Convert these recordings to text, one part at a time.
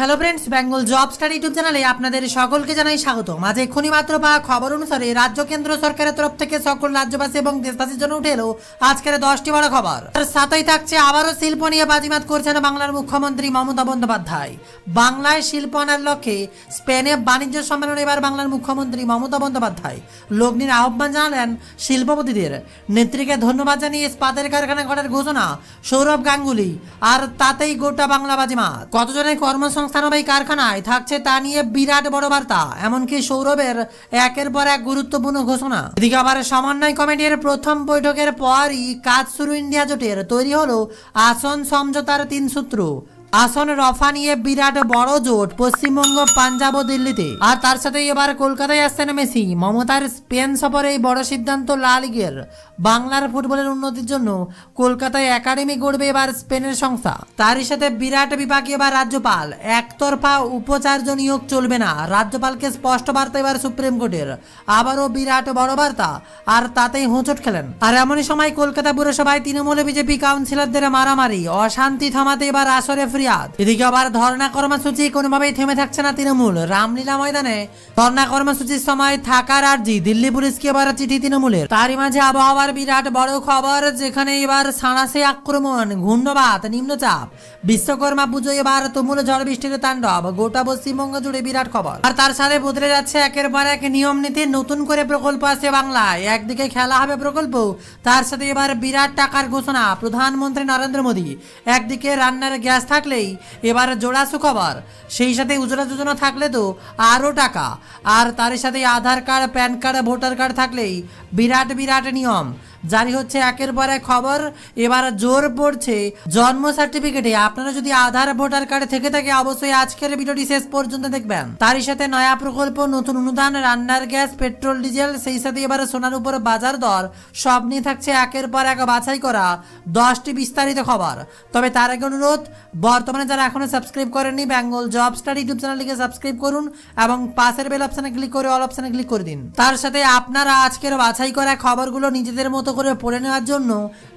hello friends Bengal job star YouTube চ্যানেলে আপনাদের সকলকে জানাই স্বাগত মাঝে এক্ষুনি মাত্র পাওয়া খবর অনুসারে রাজ্য কেন্দ্র সরকারের তরফ থেকে সকল রাজ্যবাসী এবং দেশবাসীর জন্য উঠে এলো আজকের দশটি বড় খবর সাথেই থাকছে আবারও শিল্প নিয়ে বাজিমাত করছেন বাংলার মুখ্যমন্ত্রী মমতা বন্দ্যোপাধ্যায় বাংলায় শিল্প আনার লক্ষ্যে স্পেনে বাণিজ্য সম্মেলনে এবার বাংলার মুখ্যমন্ত্রী মমতা বন্দ্যোপাধ্যায় লগ্নির আহ্বান জানালেন শিল্পপতিদের নেত্রীকে ধন্যবাদ জানিয়ে স্পাতের কারখানা ঘটার ঘোষণা সৌরভ গাঙ্গুলি আর তাতেই গোটা বাংলা বাজিমাত কতজনের কর্মসংস্থান সংস্থানবাহী কারখানায় থাকছে তা নিয়ে বিরাট বড় বার্তা এমনকি সৌরভের একের পর এক গুরুত্বপূর্ণ ঘোষণা এদিকে আবার সমন্বয় কমিটির প্রথম বৈঠকের পরই কাজ শুরু ইন্ডিয়া জোটের তৈরি হলো আসন সমঝোতার তিন সূত্র আসন রফা নিয়ে বিরাট বড় জোট পশ্চিমবঙ্গ পাঞ্জাব ও দিল্লিতে আর তার সাথে এবার কলকাতায় আসছেন মেসি মমতার স্পেন সফরে এই বড় সিদ্ধান্ত লা লিগের বাংলার ফুটবলের উন্নতির জন্য কলকাতায় একাডেমি গড়বে এবার স্পেনের সংস্থা তারই সাথে বিরাট বিভাগে এবার রাজ্যপাল একতরফা উপচার্য নিয়োগ চলবে না রাজ্যপালকে স্পষ্ট বার্তা এবার সুপ্রিম কোর্টের আবারও বিরাট বড় বার্তা আর তাতেই হোঁচট খেলেন আর এমনই সময় কলকাতা পুরসভায় তৃণমূল বিজেপি কাউন্সিলরদের মারামারি অশান্তি থামাতে এবার আসরে ফরিয়াদ এদিকে আবার ধর্ণা কর্মসূচি কোনোভাবেই থেমে থাকছে না তৃণমূল রামলীলা ময়দানে ধর্ণা কর্মসূচির সময় থাকার আর্জি দিল্লি পুলিশকে এবার চিঠি তৃণমূলের তারই মাঝে আবহাওয়ার বিরাট বড় খবর যেখানে এবার সানাসে আক্রমণ ঘূর্ণবাত নিম্নচাপ বিশ্বকর্মা পুজো এবার তুমুল ঝড় বৃষ্টির তাণ্ডব গোটা পশ্চিমবঙ্গ জুড়ে বিরাট খবর আর তার সাথে বদলে যাচ্ছে একের পর এক নিয়ম নীতি নতুন করে প্রকল্প আছে বাংলায় একদিকে খেলা হবে প্রকল্প তার সাথে এবার বিরাট টাকার ঘোষণা প্রধানমন্ত্রী নরেন্দ্র মোদী একদিকে রান্নার গ্যাস থাকলে থাকলেই এবার জোড়া সুখবর সেই সাথে উজ্জ্বলা যোজনা থাকলে তো আরও টাকা আর তার সাথে Aadhaar card PAN card voter card থাকলেই বিরাট বিরাট নিয়ম জারি হচ্ছে একের পর এক খবর এবার জোর পড়ছে জন্ম সার্টিফিকেটে আপনারা যদি আধার ভোটার কার্ড থেকে থাকে অবশ্যই আজকের ভিডিওটি শেষ পর্যন্ত দেখবেন তারই সাথে নয়া প্রকল্প নতুন অনুদান রান্নার গ্যাস পেট্রোল ডিজেল সেই সাথে এবার সোনার উপর বাজার দর সব নিয়ে থাকছে একের পর এক বাছাই করা দশটি বিস্তারিত খবর তবে তার আগে অনুরোধ বর্তমানে যারা এখনও সাবস্ক্রাইব করেনি বেঙ্গল জব স্টাডি ইউটিউব চ্যানেলটিকে সাবস্ক্রাইব করুন এবং পাশের বেল অপশানে ক্লিক করে অল অপশানে ক্লিক করে দিন তার সাথে আপনারা আজকের বাছাই করা খবরগুলো নিজেদের মতো করে পড়ে নেওয়ার জন্য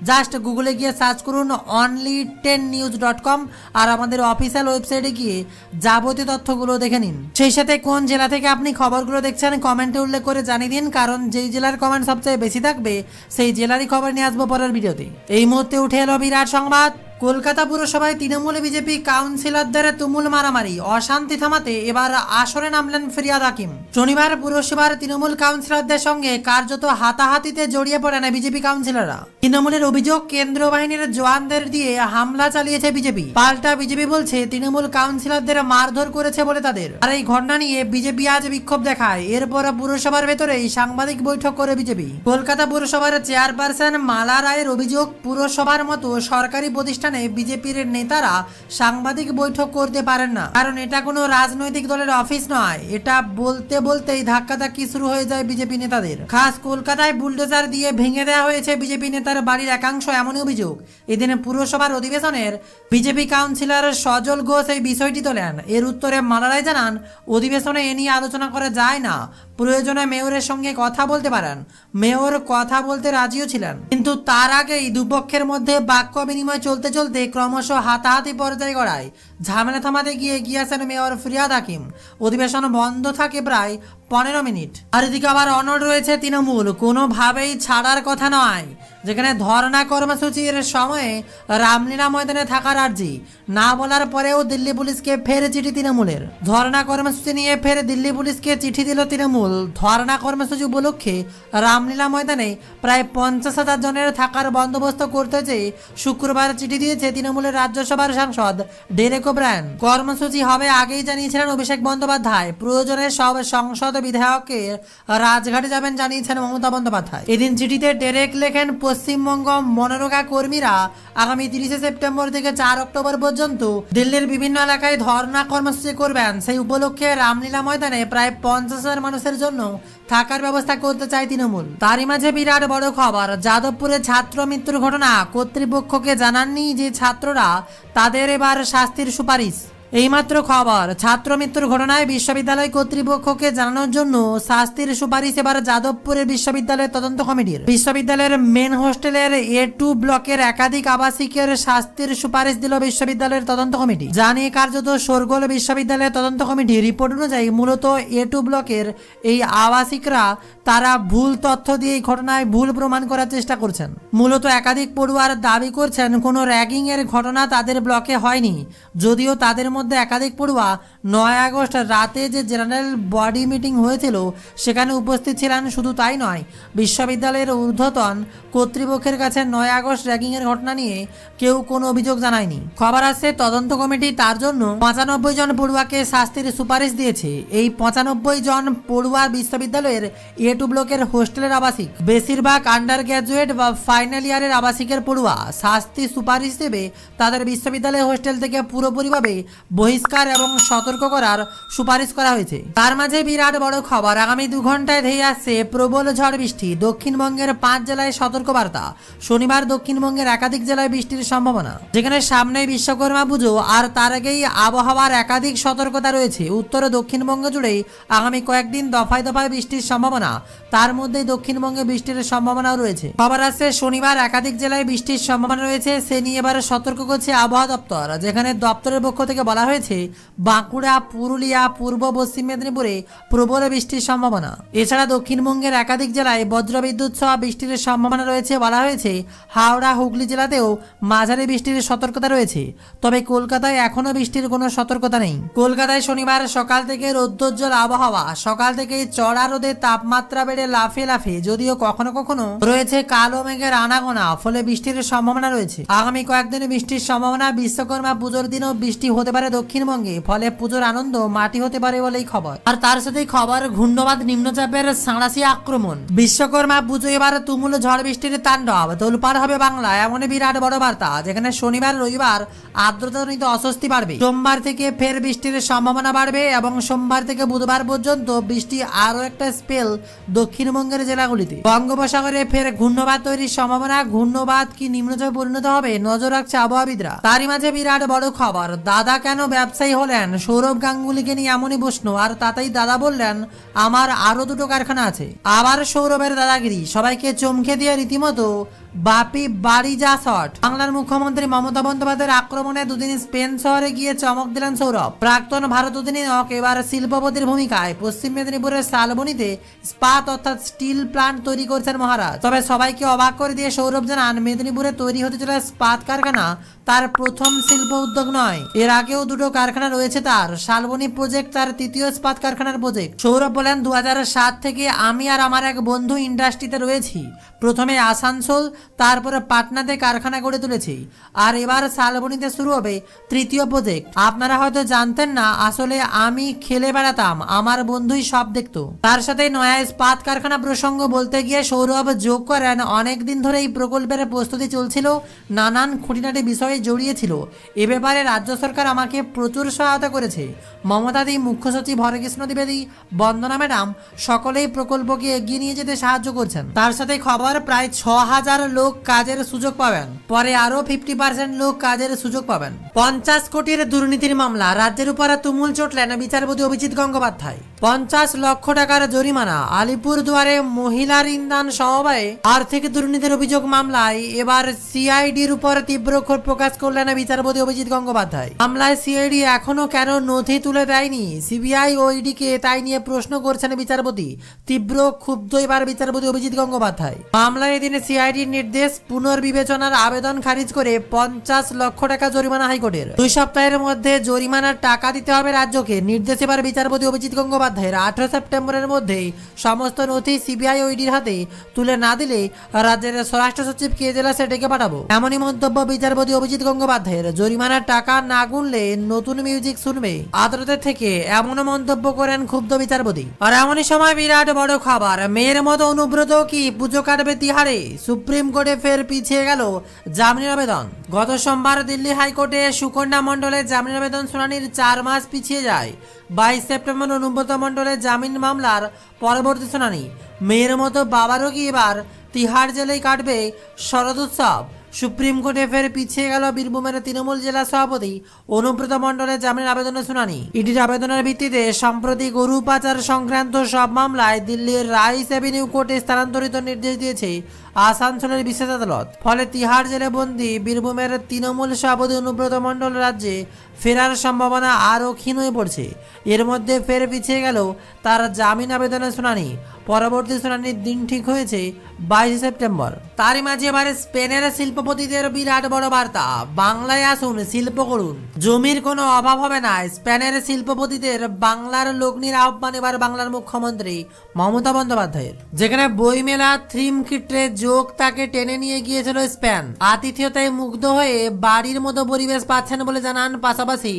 জাস্ট গুগলে গিয়ে সার্চ করুন only ten news dot com আর আমাদের অফিসিয়াল ওয়েবসাইটে গিয়ে যাবতীয় তথ্যগুলো দেখে নিন সেই সাথে কোন জেলা থেকে আপনি খবরগুলো দেখছেন কমেন্টে উল্লেখ করে জানিয়ে দিন কারণ যেই জেলার কমেন্ট সবচেয়ে বেশি থাকবে সেই জেলারই খবর নিয়ে আসবো পরের ভিডিওতে এই মুহূর্তে উঠে এলো বিরাট সংবাদ কলকাতা পুরসভায় তৃণমূল বিজেপি কাউন্সিলরদের তুমুল মারামারি অশান্তি থামাতে এবার আসরে নামলেন ফিরিয়াদ হাকিম শনিবার পুরসভার তৃণমূল কাউন্সিলরদের সঙ্গে কার্যত হাতাহাতিতে জড়িয়ে পড়েন বিজেপি কাউন্সিলররা তৃণমূলের অভিযোগ কেন্দ্র বাহিনীর জওয়ানদের দিয়ে হামলা চালিয়েছে বিজেপি পাল্টা বিজেপি বলছে তৃণমূল কাউন্সিলরদের মারধর করেছে বলে তাদের আর এই ঘটনা নিয়ে বিজেপি আজ বিক্ষোভ দেখায় এরপর পুরসভার ভেতরেই সাংবাদিক বৈঠক করে বিজেপি কলকাতা পুরসভার চেয়ারপারসন মালা রায়ের অভিযোগ পুরসভার মতো সরকারি প্রতিষ্ঠান সেখানে বিজেপির নেতারা সাংবাদিক বৈঠক করতে পারেন না কারণ এটা কোনো রাজনৈতিক দলের অফিস নয় এটা বলতে বলতেই ধাক্কাধাক্কি শুরু হয়ে যায় বিজেপি নেতাদের খাস কলকাতায় বুলডোজার দিয়ে ভেঙে দেওয়া হয়েছে বিজেপি নেতার বাড়ির একাংশ এমন অভিযোগ এদিনে পুরসভার অধিবেশনের বিজেপি কাউন্সিলর সজল ঘোষ এই বিষয়টি তোলেন এর উত্তরে মালারায় জানান অধিবেশনে এ নিয়ে আলোচনা করা যায় না প্রয়োজনে মেয়রের সঙ্গে কথা বলতে পারেন মেয়র কথা বলতে রাজিও ছিলেন কিন্তু তার আগেই দুপক্ষের মধ্যে বাক্য বিনিময় চলতে চলতে ক্রমশ হাতাহাতি পর্যায়ে গড়ায় ঝামেলা থামাতে গিয়ে গিয়েছেন মেয়র ফিরিয়াদ হাকিম অধিবেশন বন্ধ থাকে প্রায় পনেরো মিনিট আর এদিকে আবার অনড় রয়েছে তৃণমূল কোনোভাবেই ছাড়ার কথা নয় যেখানে ধর্ণা কর্মসূচির সময়ে রামলীলা ময়দানে থাকার আর্জি না বলার পরেও দিল্লি পুলিশকে ফের চিঠি তৃণমূলের ধর্ণা কর্মসূচি নিয়ে ফের দিল্লি পুলিশকে চিঠি দিল তৃণমূল ধর্ণা কর্মসূচি উপলক্ষে রামলীলা ময়দানে প্রায় পঞ্চাশ হাজার জনের থাকার বন্দোবস্ত করতে চেয়ে শুক্রবার চিঠি দিয়েছে তৃণমূলের রাজ্যসভার সাংসদ ডেরেকো ব্র্যান কর্মসূচি হবে আগেই জানিয়েছিলেন অভিষেক বন্দ্যোপাধ্যায় প্রয়োজনে সব সংসদ বিধায়কের রাজঘাটে যাবেন জানিয়েছেন মমতা বন্দ্যোপাধ্যায় এদিন চিঠিতে ডেরেক লেখেন পশ্চিমবঙ্গ মনোরোগা কর্মীরা আগামী তিরিশে সেপ্টেম্বর থেকে চার অক্টোবর পর্যন্ত দিল্লির বিভিন্ন এলাকায় ধর্না কর্মসূচি করবেন সেই উপলক্ষে রামলীলা ময়দানে প্রায় পঞ্চাশ হাজার মানুষের জন্য থাকার ব্যবস্থা করতে চায় তৃণমূল তারই মাঝে বিরাট বড় খবর যাদবপুরে ছাত্র মৃত্যুর ঘটনা কর্তৃপক্ষকে জানাননি যে ছাত্ররা তাদের এবার শাস্তির সুপারিশ এইমাত্র খবর ছাত্র মৃত্যুর ঘটনায় বিশ্ববিদ্যালয় কর্তৃপক্ষকে জানানোর জন্য শাস্তির সুপারিশ এবার যাদবপুরের বিশ্ববিদ্যালয়ের তদন্ত কমিটির বিশ্ববিদ্যালয়ের মেন হোস্টেলের এ টু ব্লকের একাধিক আবাসিকের শাস্তির সুপারিশ দিল বিশ্ববিদ্যালয়ের তদন্ত কমিটি যা নিয়ে কার্যত সোরগোল বিশ্ববিদ্যালয়ের তদন্ত কমিটি রিপোর্ট অনুযায়ী মূলত এ টু ব্লকের এই আবাসিকরা তারা ভুল তথ্য দিয়ে এই ঘটনায় ভুল প্রমাণ করার চেষ্টা করছেন মূলত একাধিক পড়ুয়ার দাবি করছেন কোনো র্যাগিং এর ঘটনা তাদের ব্লকে হয়নি যদিও তাদের মধ্যে মধ্যে একাধিক পড়ুয়া নয় আগস্ট রাতে যে জেনারেল বডি মিটিং হয়েছিল সেখানে উপস্থিত ছিলেন শুধু তাই নয় বিশ্ববিদ্যালয়ের ঊর্ধ্বতন কর্তৃপক্ষের কাছে নয় আগস্ট র্যাগিংয়ের ঘটনা নিয়ে কেউ কোনো অভিযোগ জানায়নি খবর আসছে তদন্ত কমিটি তার জন্য পঁচানব্বই জন পড়ুয়াকে শাস্তির সুপারিশ দিয়েছে এই পঁচানব্বই জন পড়ুয়া বিশ্ববিদ্যালয়ের এ টু ব্লকের হোস্টেলের আবাসিক বেশিরভাগ আন্ডার গ্র্যাজুয়েট বা ফাইনাল ইয়ারের আবাসিকের পড়ুয়া শাস্তি সুপারিশ দেবে তাদের বিশ্ববিদ্যালয় হোস্টেল থেকে পুরোপুরিভাবে বহিষ্কার এবং সতর্ক করার সুপারিশ করা হয়েছে তার মাঝে বিরাট বড় খবর আগামী দু ঘন্টায় ধেয়ে আসছে প্রবল ঝড় বৃষ্টি দক্ষিণবঙ্গের পাঁচ জেলায় সতর্কবার্তা শনিবার দক্ষিণবঙ্গের একাধিক জেলায় বৃষ্টির সম্ভাবনা যেখানে সামনে বিশ্বকর্মা পুজো আর তার আগেই আবহাওয়ার একাধিক সতর্কতা রয়েছে উত্তর ও দক্ষিণবঙ্গ জুড়েই আগামী কয়েকদিন দফায় দফায় বৃষ্টির সম্ভাবনা তার মধ্যে দক্ষিণবঙ্গে বৃষ্টির সম্ভাবনাও রয়েছে খবর আসছে শনিবার একাধিক জেলায় বৃষ্টির সম্ভাবনা রয়েছে সে নিয়ে এবার সতর্ক করছে আবহাওয়া দপ্তর যেখানে দপ্তরের পক্ষ থেকে বলা বলা হয়েছে বাঁকুড়া পুরুলিয়া পূর্ব পশ্চিম মেদিনীপুরে প্রবল বৃষ্টির সম্ভাবনা এছাড়া দক্ষিণবঙ্গের একাধিক জেলায় বজ্রবিদ্যুৎ সহ বৃষ্টির সম্ভাবনা রয়েছে বলা হয়েছে হাওড়া হুগলি জেলাতেও মাঝারি বৃষ্টির সতর্কতা রয়েছে তবে কলকাতায় এখনও বৃষ্টির কোনো সতর্কতা নেই কলকাতায় শনিবার সকাল থেকে রৌদ্রোজ্জ্বল আবহাওয়া সকাল থেকে চড়া রোদে তাপমাত্রা বেড়ে লাফে লাফে যদিও কখনো কখনো রয়েছে কালো মেঘের আনাগোনা ফলে বৃষ্টির সম্ভাবনা রয়েছে আগামী কয়েকদিনে বৃষ্টির সম্ভাবনা বিশ্বকর্মা পুজোর দিনও বৃষ্টি হতে পারে দক্ষিণবঙ্গে ফলে পুজোর আনন্দ মাটি হতে পারে বলেই খবর আর তার সাথে খবর ঘূর্ণবাদ নিম্নচাপের সাঁড়াশি আক্রমণ বিশ্বকর্মা পুজো এবার তুমুল ঝড় বৃষ্টির তাণ্ডব তোলপার হবে বাংলা এমন বিরাট বড় বার্তা যেখানে শনিবার রবিবার আর্দ্রতাজনিত অস্বস্তি বাড়বে সোমবার থেকে ফের বৃষ্টির সম্ভাবনা বাড়বে এবং সোমবার থেকে বুধবার পর্যন্ত বৃষ্টি আরও একটা স্পেল দক্ষিণবঙ্গের জেলাগুলিতে বঙ্গোপসাগরে ফের ঘূর্ণবাদ তৈরির সম্ভাবনা ঘূর্ণবাদ কি নিম্নচাপে পরিণত হবে নজর রাখছে আবহাওয়াবিদরা তারই মাঝে বিরাট বড় খবর দাদা কেন ব্যবসায়ী হলেন সৌরভ গাঙ্গুলিকে নিয়ে এমনই প্রশ্ন আর তাতেই দাদা বললেন আমার আরো দুটো কারখানা আছে আবার সৌরভের দাদাগিরি সবাইকে চমকে দিয়ে রীতিমতো বাপি বাড়ি যা শট বাংলার মুখ্যমন্ত্রী মমতা বন্দ্যোপাধ্যায়ের আক্রমণে দুদিন স্পেন শহরে গিয়ে চমক দিলেন সৌরভ প্রাক্তন ভারত অধিনায়ক এবার শিল্পপতির ভূমিকায় পশ্চিম মেদিনীপুরের শালবনিতে স্পাত অর্থাৎ স্টিল প্লান্ট তৈরি করছেন মহারাজ তবে সবাইকে অবাক করে দিয়ে সৌরভ জানান মেদিনীপুরে তৈরি হতে চলে স্পাত কারখানা তার প্রথম শিল্প উদ্যোগ নয় এর আগেও দুটো কারখানা রয়েছে তার শালবনী প্রজেক্ট তার তৃতীয় স্পাত কারখানার প্রজেক্ট সৌরভ বলেন দু থেকে আমি আর আমার এক বন্ধু ইন্ডাস্ট্রিতে রয়েছি প্রথমে আসানসোল তারপরে পাটনাতে কারখানা গড়ে তুলেছি আর এবার শালবনিতে শুরু হবে তৃতীয় প্রজেক্ট আপনারা হয়তো জানতেন না আসলে আমি খেলে বেড়াতাম আমার বন্ধুই সব দেখতো তার সাথে নয়া ইস্পাত কারখানা প্রসঙ্গ বলতে গিয়ে সৌরভ যোগ করেন অনেকদিন ধরে এই প্রকল্পের প্রস্তুতি চলছিল নানান খুঁটিনাটি বিষয়ে জড়িয়েছিল এ ব্যাপারে রাজ্য সরকার আমাকে প্রচুর সহায়তা করেছে মমতাদি মুখ্য সচিব হরেকৃষ্ণ দ্বিবেদী বন্দনা ম্যাডাম সকলেই প্রকল্পকে এগিয়ে নিয়ে যেতে সাহায্য করছেন তার সাথে খবর প্রায় ছ হাজার লোক কাজের সুযোগ পাবেন পরে আরো ফিফটি পার্সেন্ট লোক কাজের সুযোগ পাবেন পঞ্চাশ কোটির দুর্নীতির মামলা রাজ্যের উপরে তুমুল চটলেন বিচারপতি অভিজিৎ গঙ্গোপাধ্যায় পঞ্চাশ লক্ষ টাকার জরিমানা আলিপুর দুয়ারে মহিলার ইন্দান সমবায়ে আর্থিক দুর্নীতির অভিযোগ মামলায় এবার সিআইডির উপর তীব্র ক্ষোভ প্রকাশ করলেন বিচারপতি অভিজিৎ গঙ্গোপাধ্যায় মামলায় সিআইডি এখনো কেন নথি তুলে দেয়নি সিবিআই ও ইডিকে e তাই নিয়ে প্রশ্ন করছেন বিচারপতি তীব্র ক্ষুব্ধ এবার বিচারপতি অভিজিৎ গঙ্গোপাধ্যায় মামলায় এদিন সিআইডির নির্দেশ পুনর্বিবেচনার আবেদন খারিজ করে পঞ্চাশ লক্ষ টাকা জরিমানা হাইকোর্টের দুই সপ্তাহের মধ্যে জরিমানার টাকা দিতে হবে রাজ্যকে নির্দেশ এবার বিচারপতি অভিজিৎ গঙ্গোপাধ্যায়ের আঠেরো সেপ্টেম্বরের মধ্যেই সমস্ত নথি সিবিআই ওইডির হাতে তুলে না দিলে রাজ্যের স্বরাষ্ট্র সচিব কে জেলা সেটাকে পাঠাবো এমনই মন্তব্য বিচারপতি অভিজিৎ গঙ্গোপাধ্যায়ের জরিমানার টাকা না গুনলে নতুন মিউজিক শুনবে আদালতের থেকে এমন মন্তব্য করেন ক্ষুব্ধ বিচারপতি আর এমনই সময় বিরাট বড় খাবার মেয়ের মতো অনুব্রত কি পুজো কাটবে তিহারে সুপ্রিম করে ফের পিছিয়ে গেল জামিনের আবেদন গত সোমবার দিল্লি হাইকোর্টে সুকন্যা মণ্ডলের জামিন আবেদন শুনানির চার মাস পিছিয়ে যায় বাইশ সেপ্টেম্বর অনুব্রত মণ্ডলের জামিন মামলার পরবর্তী শুনানি মেয়ের মতো বাবারও কি এবার তিহার জেলেই কাটবে উৎসব সুপ্রিম কোর্টে ফের পিছিয়ে গেল বীরভূমের তৃণমূল জেলা সভাপতি অনুব্রত মণ্ডলের জামিন আবেদনের শুনানি ইডির আবেদনের ভিত্তিতে সম্প্রতি গরু পাচার সংক্রান্ত সব মামলায় দিল্লির রাইস অ্যাভিনিউ কোর্টে স্থানান্তরিত নির্দেশ দিয়েছে আসানসোলের বিশেষ আদালত ফলে তিহার জেলে বন্দি বীরভূমের তৃণমূল সভাপতি অনুব্রত মণ্ডল রাজ্যে ফেরার সম্ভাবনা আরও ক্ষীণ হয়ে পড়ছে এর মধ্যে ফের পিছিয়ে গেল তার জামিন আবেদনের শুনানি পরবর্তী শুনানির দিন ঠিক হয়েছে বাইশে সেপ্টেম্বর তারই মাঝে এবারে স্পেনের শিল্পপতিদের বিরাট বড় বার্তা বাংলায় আসুন শিল্প করুন জমির কোনো অভাব হবে না স্পেনের শিল্পপতিদের বাংলার লগ্নির আহ্বান এবার বাংলার মুখ্যমন্ত্রী মমতা বন্দ্যোপাধ্যায়ের যেখানে বইমেলা থ্রিম কিট্রেজ যোগ তাকে টেনে নিয়ে গিয়েছিল স্প্যান আতিথেয়তায় মুগ্ধ হয়ে বাড়ির মতো পরিবেশ পাচ্ছেন বলে জানান পাশাপাশি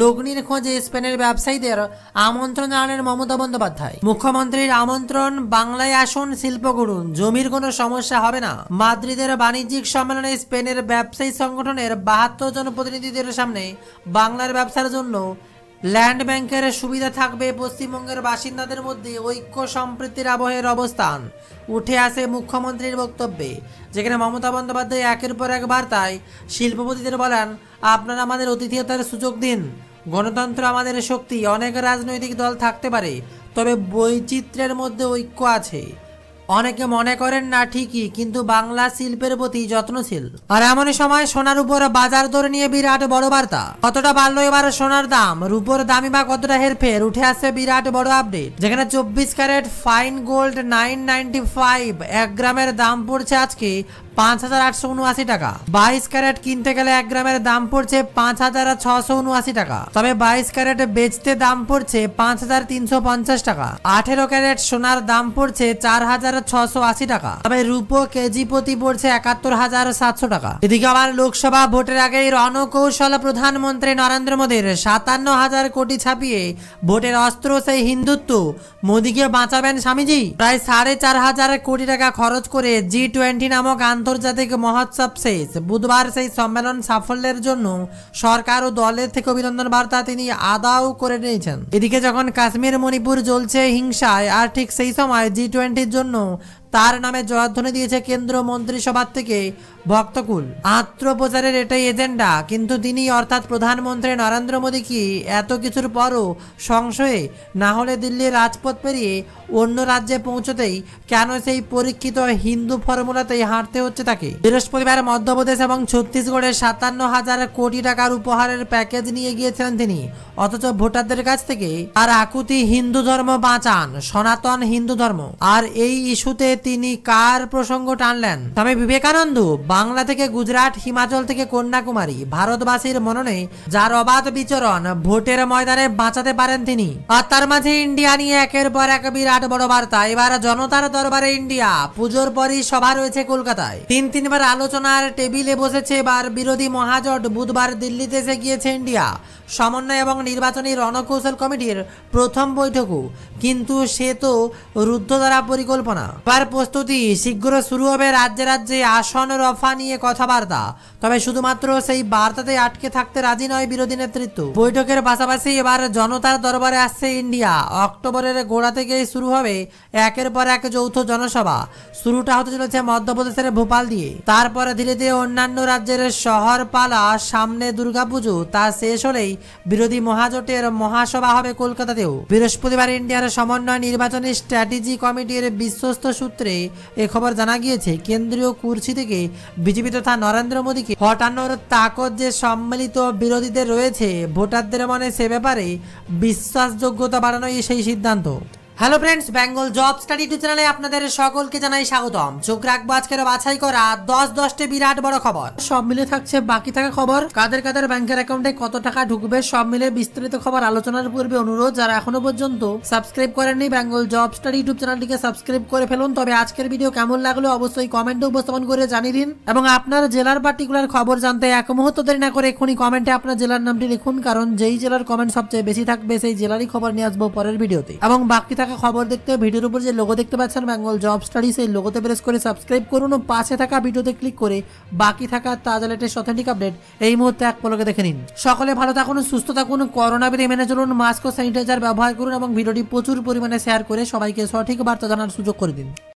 লগ্নির খোঁজে স্পেনের ব্যবসায়ীদের আমন্ত্রণ জানালেন মমতা বন্দ্যোপাধ্যায় মুখ্যমন্ত্রীর আমন্ত্রণ বাংলায় আসুন শিল্প করুন জমির কোনো সমস্যা হবে না মাদ্রিদের বাণিজ্যিক সম্মেলনে স্পেনের ব্যবসায়ী সংগঠনের বাহাত্তর জন প্রতিনিধিদের সামনে বাংলার ব্যবসার জন্য ল্যান্ড ব্যাংকের সুবিধা থাকবে পশ্চিমবঙ্গের বাসিন্দাদের মধ্যে ঐক্য সম্প্রীতির আবহের অবস্থান উঠে আসে মুখ্যমন্ত্রীর বক্তব্যে যেখানে মমতা বন্দ্যোপাধ্যায় একের পর এক বার্তায় শিল্পপতিদের বলেন আপনারা আমাদের অতিথিয়তার সুযোগ দিন গণতন্ত্র আমাদের শক্তি অনেক রাজনৈতিক দল থাকতে পারে তবে বৈচিত্র্যের মধ্যে ঐক্য আছে অনেকে মনে করেন না ঠিকই কিন্তু বাংলা শিল্পের প্রতি যত্নশীল আর এমন সময় সোনার উপর বাজার দর নিয়ে বিরাট বড় বার্তা কতটা বাড়লো এবার সোনার দাম রূপোর দামি বা কতটা হেরফের উঠে আসছে বিরাট বড় আপডেট যেখানে চব্বিশ carat fine gold nine ninety five এক গ্রামের দাম পড়ছে আজকে পাঁচ হাজার আটশো উনআশি টাকা বাইশ ক্যারেট কিনতে গেলে এক গ্রামের দাম পড়ছে পাঁচ হাজার ছশো উনআশি টাকা তবে বাইশ ক্যারেট বেচতে দাম পড়ছে পাঁচ হাজার তিনশো পঞ্চাশ টাকা আঠেরো ক্যারেট সোনার দাম পড়ছে চার হাজার ছশো আশি টাকা তবে রূপো কেজি প্রতি পড়ছে একাত্তর হাজার সাতশো টাকা এদিকে আবার লোকসভা ভোটের আগেই রণকৌশল প্রধানমন্ত্রী নরেন্দ্র মোদীর সাতান্ন হাজার কোটি ছাপিয়ে ভোটের অস্ত্র সেই হিন্দুত্ব মোদীকে বাঁচাবেন স্বামীজি প্রায় সাড়ে চার হাজার কোটি টাকা খরচ করে জি টোয়েন্টি নামক আন্তর্জাতিক আন্তর্জাতিক মহোৎসব শেষ বুধবার সেই সম্মেলন সাফল্যের জন্য সরকার ও দলের থেকে অভিনন্দন বার্তা তিনি আদাও করে নিয়েছেন এদিকে যখন কাশ্মীর মণিপুর জ্বলছে হিংসায় আর ঠিক সেই সময় জি টোয়েন্টির জন্য তার নামে জয়ধ্বনি দিয়েছে কেন্দ্রীয় মন্ত্রিসভার থেকে ভক্তকুল আত্মপ্রচারের এটাই এজেন্ডা কিন্তু তিনি অর্থাৎ প্রধানমন্ত্রী নরেন্দ্র মোদী কি এত কিছুর পরও সংশয়ে না হলে দিল্লির রাজপথ পেরিয়ে অন্য রাজ্যে পৌঁছতেই কেন সেই পরীক্ষিত হিন্দু ফর্মুলাতেই হাঁটতে হচ্ছে তাকে বৃহস্পতিবার মধ্যপ্রদেশ এবং ছত্তিশগড়ে সাতান্ন হাজার কোটি টাকার উপহারের প্যাকেজ নিয়ে গিয়েছিলেন তিনি অথচ ভোটারদের কাছ থেকে তার আকুতি হিন্দু ধর্ম বাঁচান সনাতন হিন্দু ধর্ম আর এই ইস্যুতে তিনি কার প্রসঙ্গ টানলেন স্বামী বিবেকানন্দ বাংলা থেকে গুজরাট হিমাচল থেকে কন্যাকুমারী ভারতবাসীর মননে যার অবাধ বিচরণ ভোটের ময়দানে বাঁচাতে পারেন তিনি আর তার মাঝে ইন্ডিয়া নিয়ে একের পর এক বিরাট বড় বার্তা এবার জনতার দরবারে ইন্ডিয়া পুজোর পরই সভা রয়েছে কলকাতায় তিন তিনবার আলোচনার টেবিলে বসেছে এবার বিরোধী মহাজট বুধবার দিল্লিতে এসে গিয়েছে ইন্ডিয়া সমন্বয় এবং নির্বাচনী রণকৌশল কমিটির প্রথম বৈঠকও কিন্তু সে তো রুদ্ধ দ্বারা পরিকল্পনা এবার প্রস্তুতি শীঘ্র শুরু হবে রাজ্যে রাজ্যে আসন রফা নিয়ে কথাবার্তা তবে শুধুমাত্র সেই বার্তাতে আটকে থাকতে রাজি নয় বিরোধী নেতৃত্ব বৈঠকের পাশাপাশি এবার জনতার দরবারে আসছে ইন্ডিয়া অক্টোবরের গোড়া থেকেই শুরু হবে একের পর এক যৌথ জনসভা শুরুটা হতে চলেছে মধ্যপ্রদেশের ভোপাল দিয়ে তারপরে ধীরে ধীরে অন্যান্য রাজ্যের শহরপালা সামনে দুর্গাপুজো তা শেষ হলেই বিরোধী মহাজোটের মহাসভা হবে কলকাতাতেও বৃহস্পতিবার ইন্ডিয়ার সমন্বয় নির্বাচনী স্ট্র্যাটেজি কমিটির বিশ্বস্ত সূত্রে এ খবর জানা গিয়েছে কেন্দ্রীয় কুর্সি থেকে বিজেপি তথা নরেন্দ্র মোদীকে হটানোর তাকত যে সম্মিলিত বিরোধীদের রয়েছে ভোটারদের মনে সে ব্যাপারে বিশ্বাসযোগ্যতা বাড়ানোই সেই সিদ্ধান্ত hello friends Bengal job study two চ্যানেলে আপনাদের সকলকে জানাই স্বাগতম চোখ রাখবো আজকের বাছাই করা দশ দশটি বিরাট বড় খবর সব মিলে থাকছে বাকি থাকা খবর কাদের কাদের ব্যাংকের অ্যাকাউন্টে কত টাকা ঢুকবে সব মিলে বিস্তারিত খবর আলোচনার পূর্বে অনুরোধ যারা এখনো পর্যন্ত সাবস্ক্রাইব করেননি বেঙ্গল জব স্টাডি ইউটিউব চ্যানেলটিকে সাবস্ক্রাইব করে ফেলুন তবে আজকের ভিডিও কেমন লাগলো অবশ্যই কমেন্টে উপস্থাপন করে জানিয়ে দিন এবং আপনার জেলার পার্টিকুলার খবর জানতে এক মুহূর্ত দেরি না করে এখনই কমেন্টে আপনার জেলার নামটি লিখুন কারণ যেই জেলার কমেন্ট সবচেয়ে বেশি থাকবে সেই জেলারই খবর নিয়ে আসবো পরের ভিডিওতে এবং বাকি থাকা থাকা খবর দেখতে ভিডিওর উপর যে লোগো দেখতে পাচ্ছেন বেঙ্গল জব স্টাডিস এই লোগোতে প্রেস করে সাবস্ক্রাইব করুন ও পাশে থাকা ভিডিওতে ক্লিক করে বাকি থাকা তাজা লেটেস্ট অথেন্টিক আপডেট এই মুহূর্তে এক পলকে দেখে নিন সকলে ভালো থাকুন সুস্থ থাকুন করোনা বিধি মেনে চলুন মাস্ক ও স্যানিটাইজার ব্যবহার করুন এবং ভিডিওটি প্রচুর পরিমাণে শেয়ার করে সবাইকে সঠিক বার্তা জানার সুযোগ করে দিন